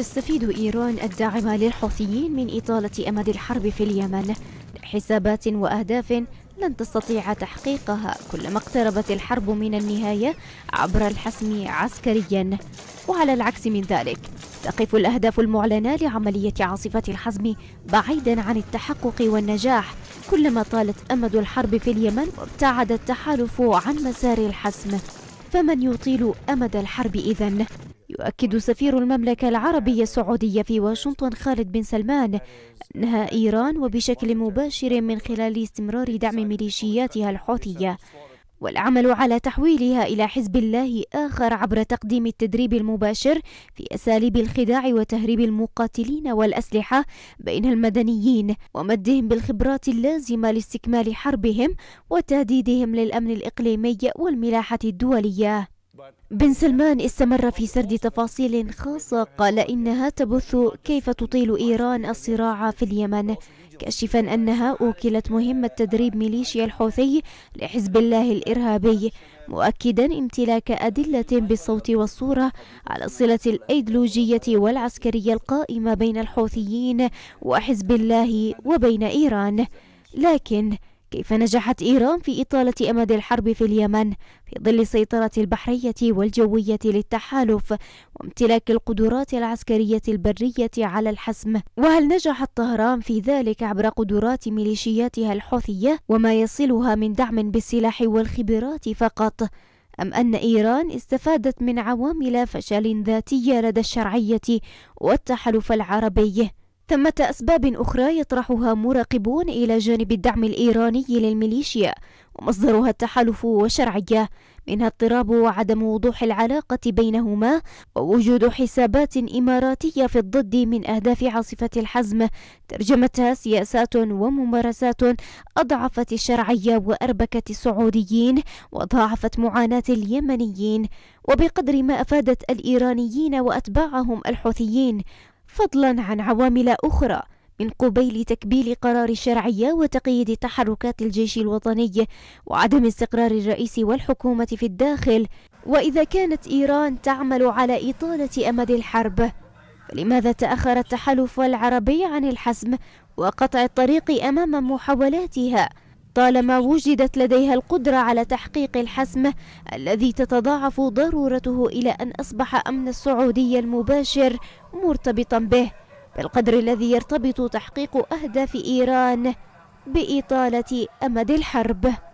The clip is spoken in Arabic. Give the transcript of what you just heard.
تستفيد إيران الداعمة للحوثيين من إطالة أمد الحرب في اليمن حسابات وأهداف لن تستطيع تحقيقها كلما اقتربت الحرب من النهاية عبر الحسم عسكريا وعلى العكس من ذلك تقف الأهداف المعلنة لعملية عاصفة الحزم بعيدا عن التحقق والنجاح كلما طالت أمد الحرب في اليمن وابتعد التحالف عن مسار الحسم فمن يطيل أمد الحرب إذن؟ يؤكد سفير المملكة العربية السعودية في واشنطن خالد بن سلمان أنها إيران وبشكل مباشر من خلال استمرار دعم ميليشياتها الحوثية والعمل على تحويلها إلى حزب الله آخر عبر تقديم التدريب المباشر في أساليب الخداع وتهريب المقاتلين والأسلحة بين المدنيين ومدهم بالخبرات اللازمة لاستكمال حربهم وتهديدهم للأمن الإقليمي والملاحة الدولية بن سلمان استمر في سرد تفاصيل خاصة قال إنها تبث كيف تطيل إيران الصراع في اليمن كاشفا أنها أوكلت مهمة تدريب ميليشيا الحوثي لحزب الله الإرهابي مؤكدا امتلاك أدلة بالصوت والصورة على الصلة الأيديولوجية والعسكرية القائمة بين الحوثيين وحزب الله وبين إيران لكن كيف نجحت إيران في إطالة أمد الحرب في اليمن في ظل السيطرة البحرية والجوية للتحالف وامتلاك القدرات العسكرية البرية على الحسم وهل نجحت طهران في ذلك عبر قدرات ميليشياتها الحوثية وما يصلها من دعم بالسلاح والخبرات فقط أم أن إيران استفادت من عوامل فشل ذاتية لدى الشرعية والتحالف العربي ثمة أسباب أخرى يطرحها مراقبون إلى جانب الدعم الإيراني للميليشيا ومصدرها التحالف والشرعية منها اضطراب وعدم وضوح العلاقة بينهما ووجود حسابات إماراتية في الضد من أهداف عاصفة الحزم ترجمتها سياسات وممارسات أضعفت الشرعية وأربكت السعوديين وضاعفت معاناة اليمنيين وبقدر ما أفادت الإيرانيين وأتباعهم الحوثيين فضلا عن عوامل أخرى من قبيل تكبيل قرار الشرعية وتقييد تحركات الجيش الوطني وعدم استقرار الرئيس والحكومة في الداخل وإذا كانت إيران تعمل على إطالة أمد الحرب فلماذا تأخر التحالف العربي عن الحسم وقطع الطريق أمام محاولاتها؟ طالما وجدت لديها القدرة على تحقيق الحسم الذي تتضاعف ضرورته إلى أن أصبح أمن السعودية المباشر مرتبطا به بالقدر الذي يرتبط تحقيق أهداف إيران بإطالة أمد الحرب